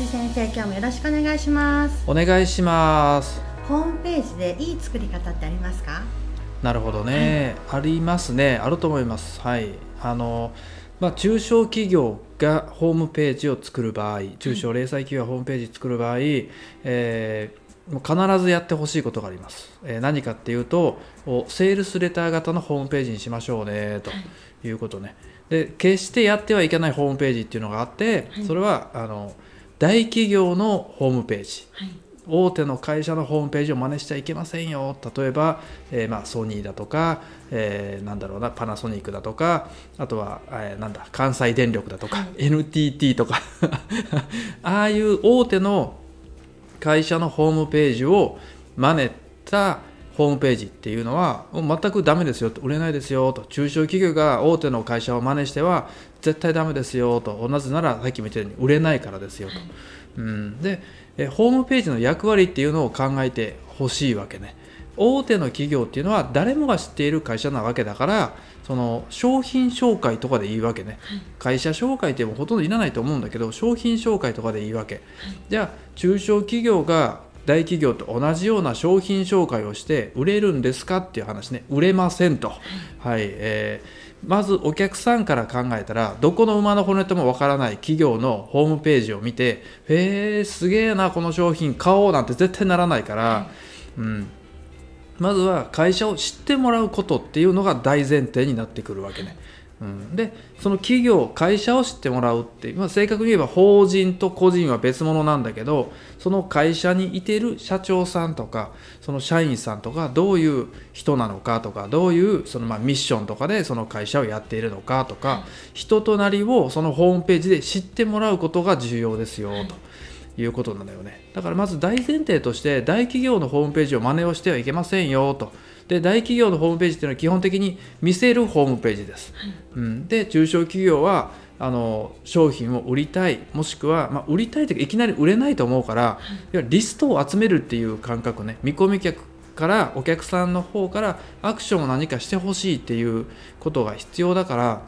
辻先生今日もよろしくお願いしますお願いしますホームページでいい作り方ってありますかなるほどね、はい、ありますねあると思いますはいあのまあ、中小企業がホームページを作る場合中小零細企業がホームページ作る場合、うん、えー必ずやってほしいことがあります。えー、何かっていうと、セールスレター型のホームページにしましょうねということね。で決してやってはいけないホームページっていうのがあって、それはあの大企業のホームページ、はい、大手の会社のホームページを真似しちゃいけませんよ例えば、えー、まあ、ソニーだとか、えー、なんだろうなパナソニックだとかあとは、えー、なんだ関西電力だとか、はい、NTT とか ああいう大手の会社のホームページを真似たホームページっていうのは全くダメですよと売れないですよと中小企業が大手の会社を真似しては絶対ダメですよとなぜならさっきも言ったように売れないからですよと、うん、でホームページの役割っていうのを考えてほしいわけね大手の企業っていうのは誰もが知っている会社なわけだからその商品紹介とかでいいわけね、はい、会社紹介ってもほとんどいらないと思うんだけど商品紹介とかでいいわけ、はい、じゃあ中小企業が大企業と同じような商品紹介をして売れるんですかっていう話ね売れませんと、はいえー、まずお客さんから考えたらどこの馬の骨ともわからない企業のホームページを見て「へえー、すげえなこの商品買おう」なんて絶対ならないから、うんまずは会社を知ってもらうことっていうのが大前提になってくるわけね。うん、でその企業会社を知ってもらうって、まあ、正確に言えば法人と個人は別物なんだけどその会社にいてる社長さんとかその社員さんとかどういう人なのかとかどういうそのまあミッションとかでその会社をやっているのかとか、人となりをそのホームページで知ってもらうことが重要ですよと。はいいうことなんだよねだからまず大前提として大企業のホームページを真似をしてはいけませんよとで大企業のホームページっていうのは基本的に見せるホームページです、うん、で中小企業はあの商品を売りたいもしくは、まあ、売りたいというかいきなり売れないと思うから、リストを集めるっていう感覚ね見込み客からお客さんの方からアクションを何かしてほしいっていうことが必要だから、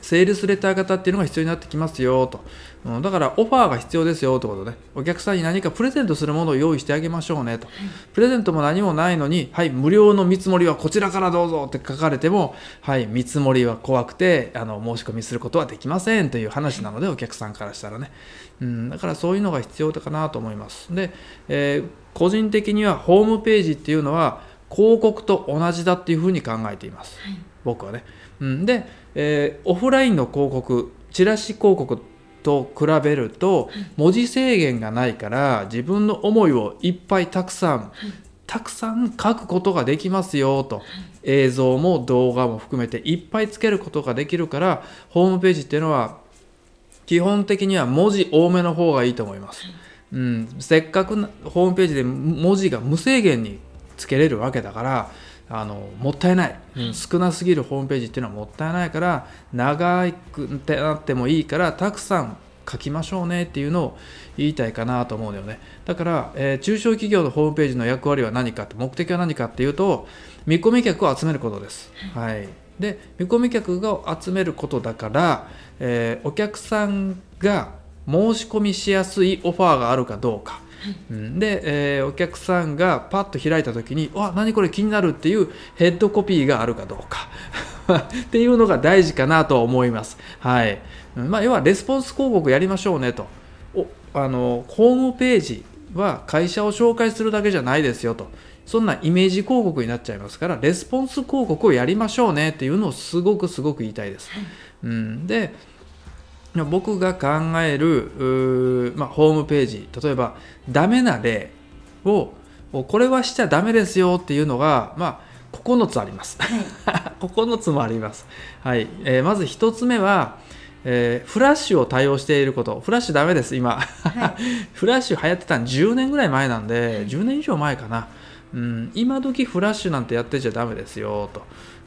セールスレター型っていうのが必要になってきますよと。うん、だからオファーが必要ですよってことねお客さんに何かプレゼントするものを用意してあげましょうねと、プレゼントも何もないのに「はい無料の見積もりはこちらからどうぞ」って書かれても「はい見積もりは怖くてあの申し込みすることはできません」という話なのでお客さんからしたらね、うん、だからそういうのが必要かなと思いますで、えー、個人的にはホームページっていうのは広告と同じだっていうふうに考えています、はい、僕はね、うん、で、えー、オフラインの広告チラシ広告と比べると文字制限がないから自分の思いをいっぱいたくさんたくさん書くことができますよと映像も動画も含めていっぱいつけることができるからホームページっていうのは基本的には文字多めの方がいいと思います。うん、せっかくホームページで文字が無制限につけれるわけだからあのもったいない、うん、少なすぎるホームページっていうのはもったいないから長くってなってもいいからたくさん書きましょうねっていうのを言いたいかなと思うんだよねだから、えー、中小企業のホームページの役割は何かって目的は何かっていうと見込み客を集めることです、はい、で見込み客を集めることだから、えー、お客さんが申し込みしやすいオファーがあるかどうかうん、で、えー、お客さんがパッと開いた時に「わ何これ気になる」っていうヘッドコピーがあるかどうか っていうのが大事かなと思います。はいまあ、要はレスポンス広告やりましょうねとおあのホームページは会社を紹介するだけじゃないですよとそんなイメージ広告になっちゃいますからレスポンス広告をやりましょうねっていうのをすごくすごく言いたいです。うん、で僕が考える、まあ、ホームページ例えばダメな例をこれはしちゃダメですよっていうのが、まあ、9つあります9 つもあります、はいえー、まず1つ目は、えー、フラッシュを対応していることフラッシュダメです今、はい、フラッシュ流行ってたの10年ぐらい前なんで10年以上前かな、うん、今時フラッシュなんてやってちゃダメですよと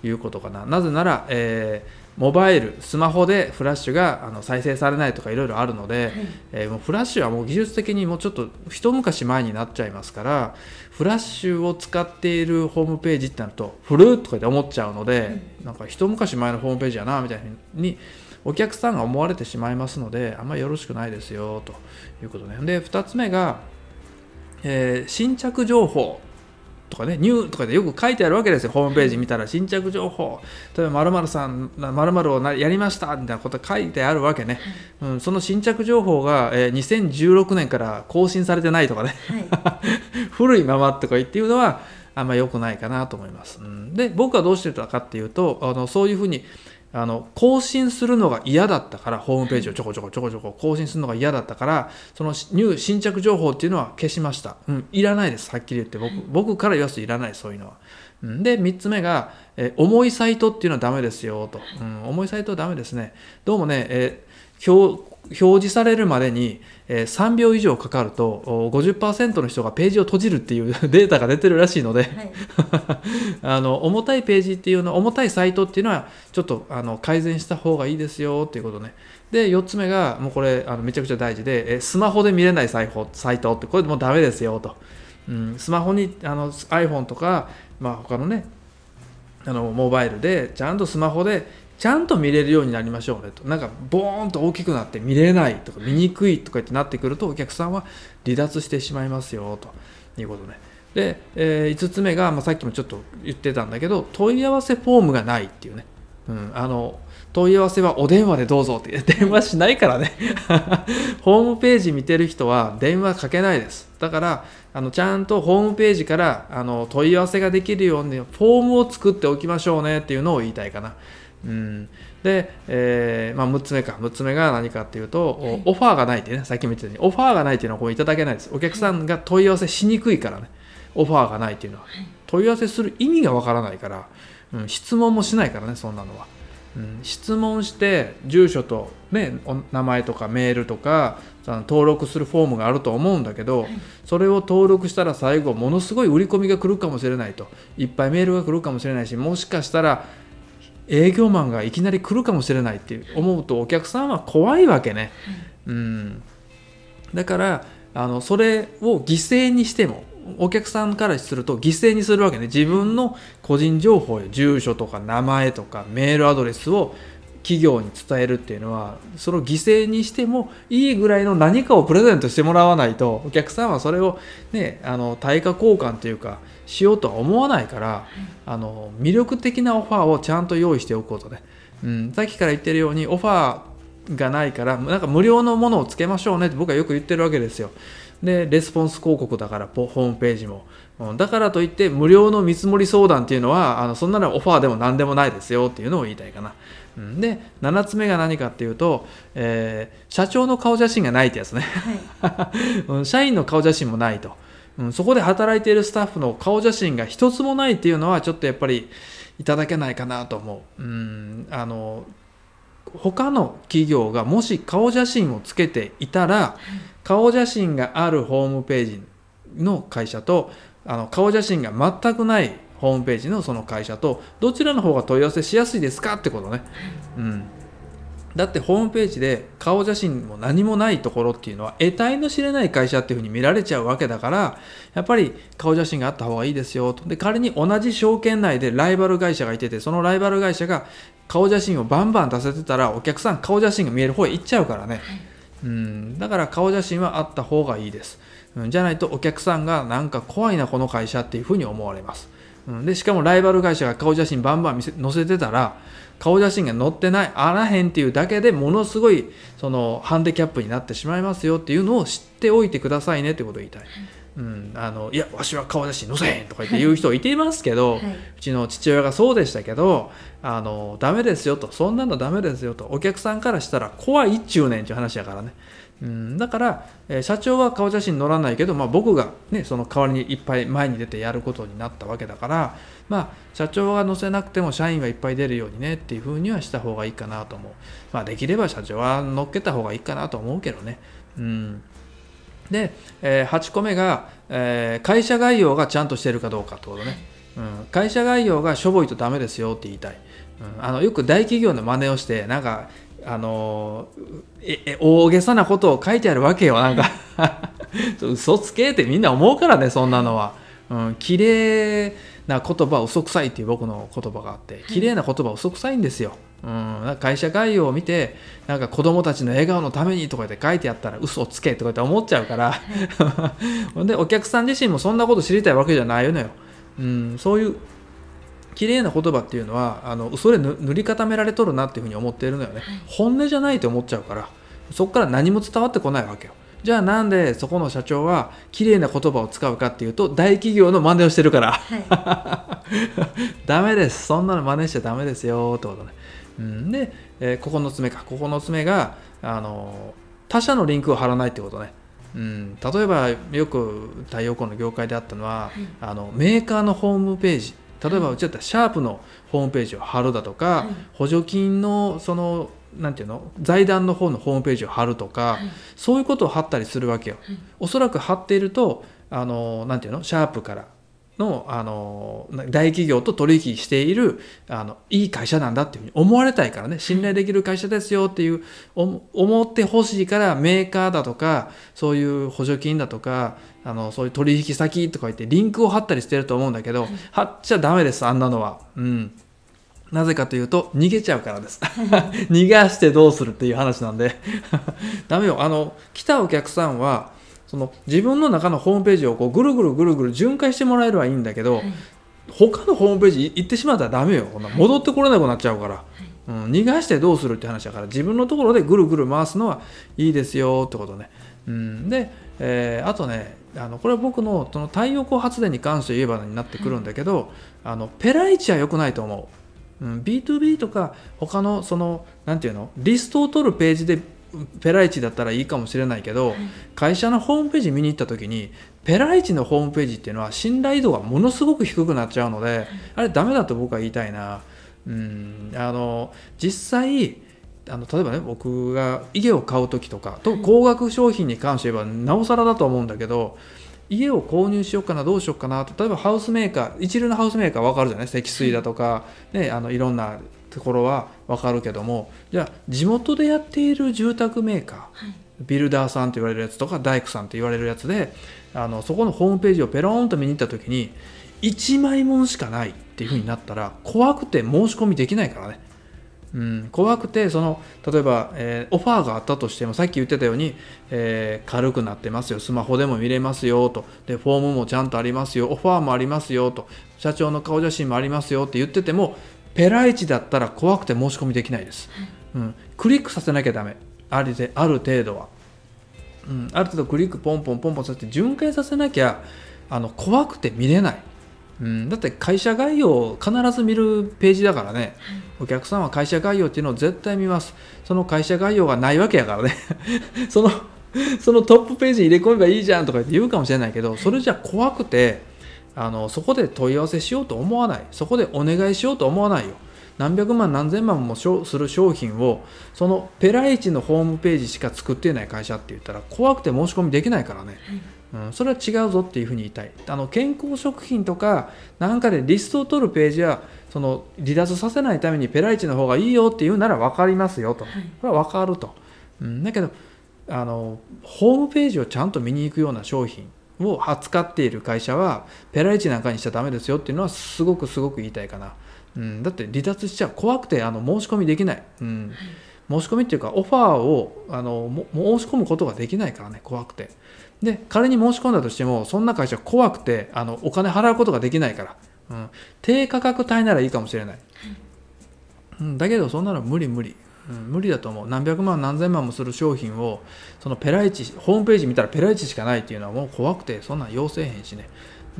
いうことかななぜなら、えーモバイルスマホでフラッシュがあの再生されないとかいろいろあるので、はい、えー、もうフラッシュはもう技術的にもうちょっと一昔前になっちゃいますからフラッシュを使っているホームページってなると「フルー」とかって思っちゃうので、うん、なんか一昔前のホームページやなみたいにお客さんが思われてしまいますのであんまりよろしくないですよということね。で2つ目が、えー、新着情報とかね、ニューとかでよく書いてあるわけですよ、ホームページ見たら、新着情報、例えば○○さん、○○をやりましたみたいなこと書いてあるわけね、うん、その新着情報が、えー、2016年から更新されてないとかね、はい、古いままとか言っていうのは、あんま良くないかなと思います。うん、で、僕はどうしてたかっていうと、あのそういうふうに、あの更新するのが嫌だったからホームページをちょこちょこちょこちょこ更新するのが嫌だったからそのニュー新着情報っていうのは消しました、うん、いらないですはっきり言って僕僕から言わすといらないそういうのは。で3つ目が、え重いサイトっていうのはダメですよと、うん、重いサイトはダメですねどうもね、えー、表示されるまでに3秒以上かかると50%の人がページを閉じるっていう データが出てるらしいので、はい、あの重たいページっていうの重たいサイトっていうのはちょっとあの改善した方がいいですよっていうことねで4つ目がもうこれあのめちゃくちゃ大事でスマホで見れないサイサイトってこれもうダメですよと、うん、スマホにあの iPhone とか、まあ、他のねあのモバイルでちゃんとスマホでちゃんと見れるようになりましょうねとなんかボーンと大きくなって見れないとか見にくいとかってなってくるとお客さんは離脱してしまいますよということねで、えー、5つ目が、まあ、さっきもちょっと言ってたんだけど問い合わせフォームがないっていうね、うん、あの問い合わせはお電話でどうぞって 電話しないからね ホームページ見てる人は電話かけないですだからあのちゃんとホームページからあの問い合わせができるようにフォームを作っておきましょうねっていうのを言いたいかなうん、で、えーまあ、6つ目か6つ目が何かっていうと、はい、オファーがないってねさっきも言ったようにオファーがないっていうのはこういただけないですお客さんが問い合わせしにくいからねオファーがないっていうのは、問い合わせする意味がわからないから、うん、質問もしないからねそんなのは、うん、質問して住所と、ね、名前とかメールとか登録するフォームがあると思うんだけど、それを登録したら最後ものすごい売り込みが来るかもしれないといっぱいメールが来るかもしれないしもしかしたら営業マンがいきなり来るかもしれないって思うとお客さんは怖いわけね、うん、だからあのそれを犠牲にしてもお客さんからすると犠牲にするわけね自分の個人情報や住所とか名前とかメールアドレスを企業に伝えるっていうのはそれを犠牲にしてもいいぐらいの何かをプレゼントしてもらわないとお客さんはそれをねあの対価交換というかしようとは思わないから、あの魅力的なオファーをちゃんと用意しておくことで、うん、さっきから言ってるようにオファーがないからなんか無料のものをつけましょうねって僕はよく言ってるわけですよでレスポンス広告だからホームページも、うん、だからといって無料の見積もり相談っていうのはあのそんなのオファーでも何でもないですよっていうのを言いたいかな、うん、で7つ目が何かっていうと、えー、社長の顔写真がないってやつね、はい、社員の顔写真もないと。うん、そこで働いているスタッフの顔写真が一つもないっていうのはちょっとやっぱりいただけないかなと思う。うん、あの他の企業がもし顔写真をつけていたら、顔写真があるホームページの会社とあの顔写真が全くないホームページのその会社とどちらの方が問い合わせしやすいですかってことね。うんだってホームページで顔写真も何もないところっていうのは得体の知れない会社っていうふうに見られちゃうわけだからやっぱり顔写真があった方がいいですよとで仮に同じ証券内でライバル会社がいててそのライバル会社が顔写真をバンバン出せてたらお客さん顔写真が見える方へ行っちゃうからね、はい、うんだから顔写真はあった方がいいですじゃないとお客さんがなんか怖いなこの会社っていうふうに思われますうん、でしかもライバル会社が顔写真バンバン見せ載せてたら顔写真が載ってないあらへんっていうだけでものすごいそのハンデキャップになってしまいますよっていうのを知っておいてくださいねってことを言いたい。うん、あのいやわしは顔写真載せへんとか言って言う人いていますけど、はい、うちの父親がそうでしたけどあのダメですよとそんなのダメですよとお客さんからしたら怖いっちゅうねんっていう話やからねうん、だから、えー、社長は顔写真載らないけど、まあ、僕が、ね、その代わりにいっぱい前に出てやることになったわけだから、まあ、社長が載せなくても社員はいっぱい出るようにねっていうふうにはした方がいいかなと思う、まあ、できれば社長は載っけた方がいいかなと思うけどね、うん、で、えー、8個目が、えー、会社概要がちゃんとしてるかどうかってことね、うん、会社概要がしょぼいとダメですよって言いたい、うん、あのよく大企業の真似をしてなんかあのえ大げさなことを書いてあるわけよなんか 嘘つけってみんな思うからねそんなのは。うん、綺麗な言葉嘘くさいっていう僕の言葉があって綺麗な言葉嘘くさいんですよ、うん、会社概要を見てなんか子供たちの笑顔のためにとかって書いてあったら嘘をつけとかって思っちゃうから ほんでお客さん自身もそんなこと知りたいわけじゃないのよ、うん、そういう綺麗な言葉っていうのはあのそれ塗り固められとるなっていうふうに思っているのよね、はい、本音じゃないと思っちゃうからそこから何も伝わってこないわけよじゃあなんでそこの社長は綺麗な言葉を使うかっていうと大企業の真似をしてるから、はい、ダメですそんなの真似しちゃダメですよってことね、うん、で、えー、9つ目か9つ目があの他社のリンクを貼らないってことねうん、例えばよく太陽光の業界であったのは、はい、あのメーカーのホームページ例えばうちだったらシャープのホームページを貼るだとか、はい、補助金のそのなんていうの財団の方のホームページを貼るとか、はい、そういうことを貼ったりするわけよ。はい、おそらく貼っているとあのなんていうのシャープからのあの大企業と取引しているあのいい会社なんだっていうふうに思われたいからね信頼できる会社ですよっていう思ってほしいからメーカーだとかそういう補助金だとかあのそういう取引先とか言ってリンクを貼ったりしてると思うんだけど貼っちゃダメですあんなのは。うんなぜかというと逃げちゃうからです 逃がしてどうするっていう話なんで ダメよあの来たお客さんはその自分の中のホームページをこうぐるぐるぐるぐる巡回してもらえるはいいんだけど、はい、他のホームページ行ってしまったらダメよこんな戻ってこれなくなっちゃうから、はい、うん、逃がしてどうするって話だから自分のところでぐるぐる回すのはいいですよってことね。うん、で、えー、あとねあのこれは僕のその太陽光発電に関して言えばになってくるんだけど、あのペライチは良くないと思う。うん、B2B とか他のその何て言うのリストを取るページでペライチだったらいいかもしれないけど、はい、会社のホームページ見に行った時にペライチのホームページっていうのは信頼度がものすごく低くなっちゃうので、はい、あれダメだと僕は言いたいな。うんあの実際あの例えばね僕が家を買う時とかと高額商品に関して言えばなおさらだと思うんだけど家を購入しようかなどうしようかな例えばハウスメーカー一流のハウスメーカー分かるじゃない積水だとか、ね、あのいろんなところは分かるけどもじゃあ地元でやっている住宅メーカー、はい、ビルダーさんと言われるやつとか大工さんと言われるやつであのそこのホームページをペロンと見に行った時に1枚もんしかないっていうふうになったら怖くて申し込みできないからね。うん、怖くてその例えば、えー、オファーがあったとしてもさっき言ってたように、えー、軽くなってますよスマホでも見れますよとでフォームもちゃんとありますよオファーもありますよと社長の顔写真もありますよって言っててもペライチだったら怖くて申し込みできないです、うん、クリックさせなきゃだめ。ある程度は、うん、ある程度クリックポンポンポンポンさせて巡回させなきゃあの怖くて見れない、うん、だって会社概要を必ず見るページだからね、お客さんは会社概要っていうのを絶対見ますその会社概要がないわけやからねそのそのトップページに入れ込めばいいじゃんとか言って言うかもしれないけどそれじゃ怖くてあのそこで問い合わせしようと思わないそこでお願いしようと思わないよ何百万何千万もする商品をそのペライチのホームページしか作っていない会社って言ったら怖くて申し込みできないからね、うん、それは違うぞっていうふうに言いたいあの健康食品とかなんかでリストを取るページはその離脱させないためにペライチの方がいいよって言うなら分かりますよとこれは分かると、うん、だけどあのホームページをちゃんと見に行くような商品を扱っている会社はペライチなんかにしちゃだめですよっていうのはすごくすごく言いたいかな、うん、だって離脱しちゃう怖くてあの申し込みできない、うん、申し込みっていうかオファーをあの申し込むことができないからね怖くてで仮に申し込んだとしてもそんな会社怖くてあのお金払うことができないから、うん、低価格帯ならいいかもしれない、うん、だけどそんなの無理無理、うん、無理だと思う何百万何千万もする商品をそのペライチホームページ見たらペライチしかないっていうのはもう怖くてそんなん要せへんしね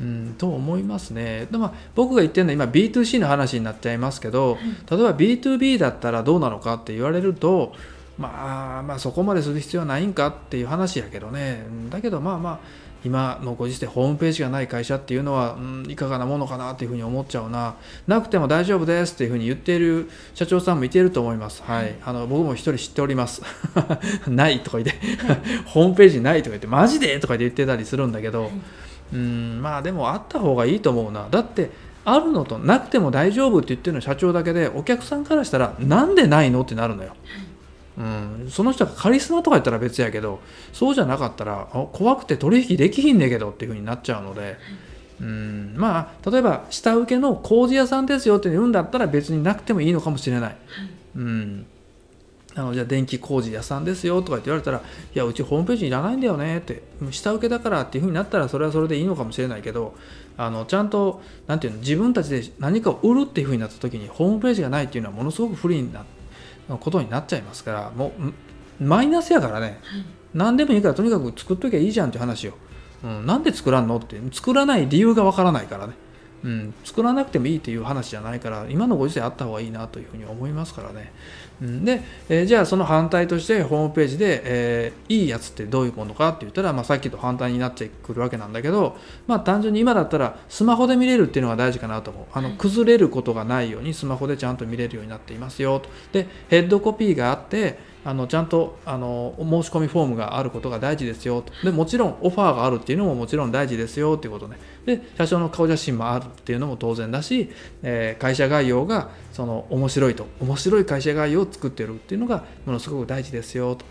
うん、と思いますね。でま僕が言ってるのは今 B2C の話になっちゃいますけど、例えば B2B だったらどうなのかって言われると、まあ、まあそこまでする必要はないんかっていう話やけどねだけどまあまあ今のご時世ホームページがない会社っていうのは、うん、いかがなものかなっていうふうに思っちゃうななくても大丈夫ですっていうふうに言っている社長さんもいていると思います、はい、あの僕も一人知っております ないとか言って ホームページないとか言ってマジでとか言ってたりするんだけど、はい、うんまあでもあった方がいいと思うなだってあるのとなくても大丈夫って言ってるの社長だけでお客さんからしたらなんでないのってなるのよ。はいうん、その人がカリスマとか言ったら別やけどそうじゃなかったら怖くて取引できひんねんけどっていうふうになっちゃうので、うん、まあ例えば下請けの工事屋さんですよって言うんだったら別になくてもいいのかもしれない。うんあのじゃあ電気工事屋さんですよとかって言われたら、いや、うちホームページいらないんだよねって、下請けだからっていうふうになったら、それはそれでいいのかもしれないけど、あのちゃんと、なんていうの、自分たちで何かを売るっていうふうになった時に、ホームページがないっていうのはものすごく不利になって、のことになっちゃいますからもうマイナスやからね、はい、何でもいいからとにかく作っときゃいいじゃんって話を、うん、なんで作らんのって作らない理由がわからないからね、うん、作らなくてもいいっていう話じゃないから今のご時世あった方がいいなというふうに思いますからねで、えー、じゃあその反対としてホームページで、えー、いいやつってどういうものかって言ったら、まあ、さっきと反対になってくるわけなんだけど、まあ、単純に今だったらスマホで見れるっていうのが大事かなと思うあの崩れることがないようにスマホでちゃんと見れるようになっていますよとでヘッドコピーがあってあのちゃんとあの申し込みフォームがあることが大事ですよとでもちろんオファーがあるっていうのももちろん大事ですよっていうことねで社長の顔写真もあるっていうのも当然だし、えー、会社概要がその面白いと面白い会社概要を作ってるっていうのがものすごく大事ですよと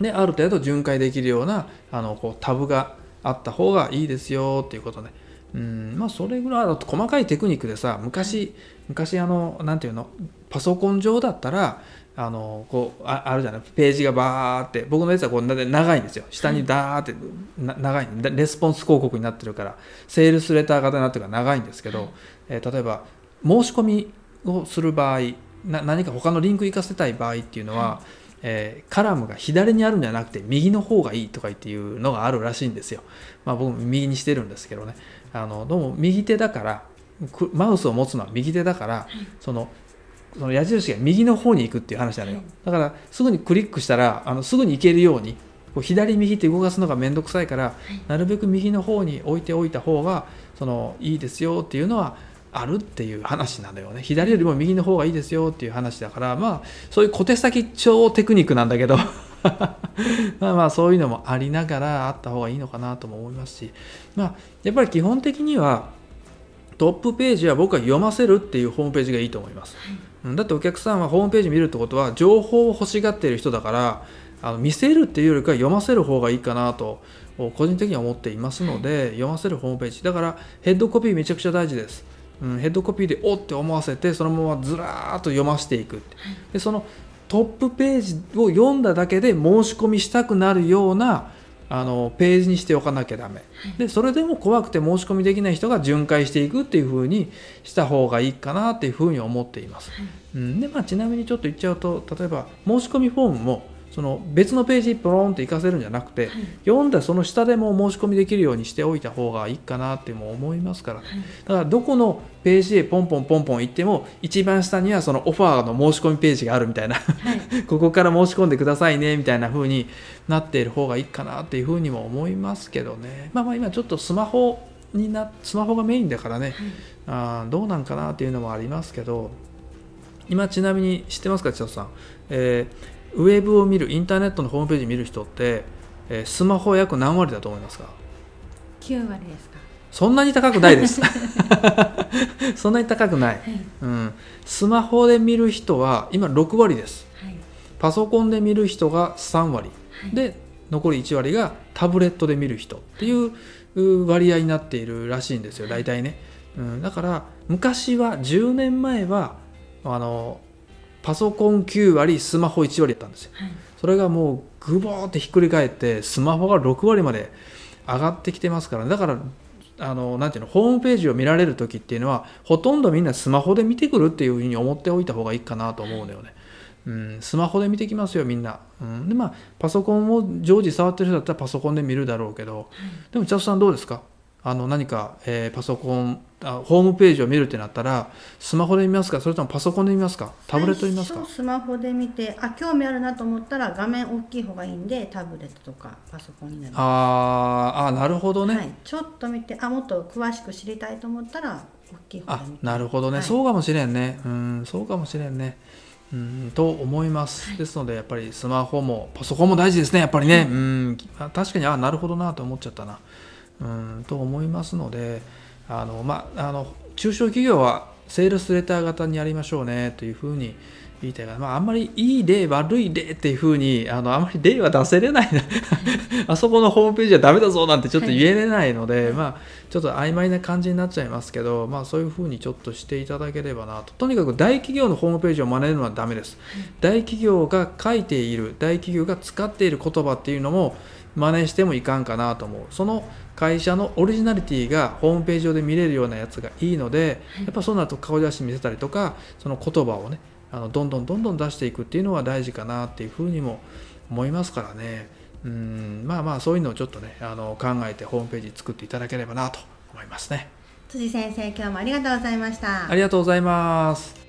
である程度巡回できるようなあのこうタブがあった方がいいですよっていうことで、ね、うんまあそれぐらいだと細かいテクニックでさ昔昔あの何て言うのパソコン上だったらあのこうああるじゃないページがバーって僕のやつはこう長いんですよ下にダーって、はい、長いレスポンス広告になってるからセールスレター型になってるから長いんですけど、はい、えー、例えば申し込みをする場合な何か他のリンク行かせたい場合っていうのは、はい、えー、カラムが左にあるんじゃなくて右の方がいいとかっていうのがあるらしいんですよ。まあ、僕も右にしてるんですけどねあのどうも右手だからマウスを持つのは右手だから、はい、そのその矢印が右の方に行くっていう話なのよ、はい、だからすぐにクリックしたらあのすぐに行けるようにこう左右って動かすのが面倒くさいから、なるべく右の方に置いておいた方がそのいいですよっていうのはあるっていう話なのよね左よりも右の方がいいですよっていう話だからまあそういう小手先超テクニックなんだけど まあまあそういうのもありながらあった方がいいのかなとも思いますしまあやっぱり基本的にはトップページは僕は読ませるっていうホームページがいいと思います、はい、だってお客さんはホームページ見るってことは情報を欲しがっている人だからあの見せるっていうよりかは読ませる方がいいかなと個人的には思っていますので、はい、読ませるホームページだからヘッドコピーめちゃくちゃ大事ですうん、ヘッドコピーでおって思わせてそのままずらーっと読ませていくでそのトップページを読んだだけで申し込みしたくなるようなあのページにしておかなきゃダメ、でそれでも怖くて申し込みできない人が巡回していくっていう風にした方がいいかなっていう風に思っています、うん、でまあちなみにちょっと言っちゃうと例えば申し込みフォームもその別のページポロンって行かせるんじゃなくて、はい、読んだその下でも申し込みできるようにしておいた方がいいかなっても思いますから、はい、だからどこのページへポンポンポンポン行っても一番下にはそのオファーの申し込みページがあるみたいな、はい、ここから申し込んでくださいねみたいな風になっている方がいいかなっていう風にも思いますけどね、まあ、まあ今ちょっとスマホになスマホがメインだからね、あどうなんかなっていうのもありますけど今ちなみに知ってますか千代さん、えーウェブを見るインターネットのホームページ見る人って、えー、スマホ約何割だと思いますか9割ですかそんなに高くないです そんなに高くない、はい、うん、スマホで見る人は今6割です、はい、パソコンで見る人が3割、はい、で残り1割がタブレットで見る人っていう割合になっているらしいんですよ大体ね、うん、だから昔は10年前はあのパソコン9割スマホ1割だったんですよ、はい、それがもうグボーってひっくり返ってスマホが6割まで上がってきてますから、ね、だからあのなていうのホームページを見られる時っていうのはほとんどみんなスマホで見てくるっていうふうに思っておいた方がいいかなと思うのよね。うん、スマホで見てきますよみんな、うん、でまあパソコンを常時触ってる人だったらパソコンで見るだろうけど、でも茶須さんどうですかあの何か、えー、パソコンあホームページを見るってなったらスマホで見ますかそれともパソコンで見ますかタブレットで見ますかスマホで見てあ興味あるなと思ったら画面大きい方がいいんでタブレットとかパソコンになりますああなるほどね、はい、ちょっと見てあもっと詳しく知りたいと思ったら大きい方がいいあなるほどね、はい、そうかもしれんねうんそうかもしれんねうんと思います、はい、ですのでやっぱりスマホもパソコンも大事ですねやっぱりねうん確かにあなるほどなと思っちゃったなうんと思いますので、あの、まあ、あの中小企業はセールスレター型にやりましょうねというふうに言いたいが、まあ、あんまりいい例、悪い例っていうふうに、あの、あんまり例は出せれないなあそこのホームページはだめだぞなんてちょっと言えれないので、はい、まあ、ちょっと曖昧な感じになっちゃいますけど、まあ、そういうふうにちょっとしていただければなと。とにかく大企業のホームページを真似るのはだめです。大企業が書いている、大企業が使っている言葉っていうのも、真似してもいかんかなと思うその会社のオリジナリティがホームページ上で見れるようなやつがいいので、はい、やっぱそうなると顔出し見せたりとかその言葉をねあのどんどんどんどん出していくっていうのは大事かなっていうふうにも思いますからねうんまあまあそういうのをちょっとねあの考えてホームページ作っていただければなと思いますね辻先生今日もありがとうございましたありがとうございます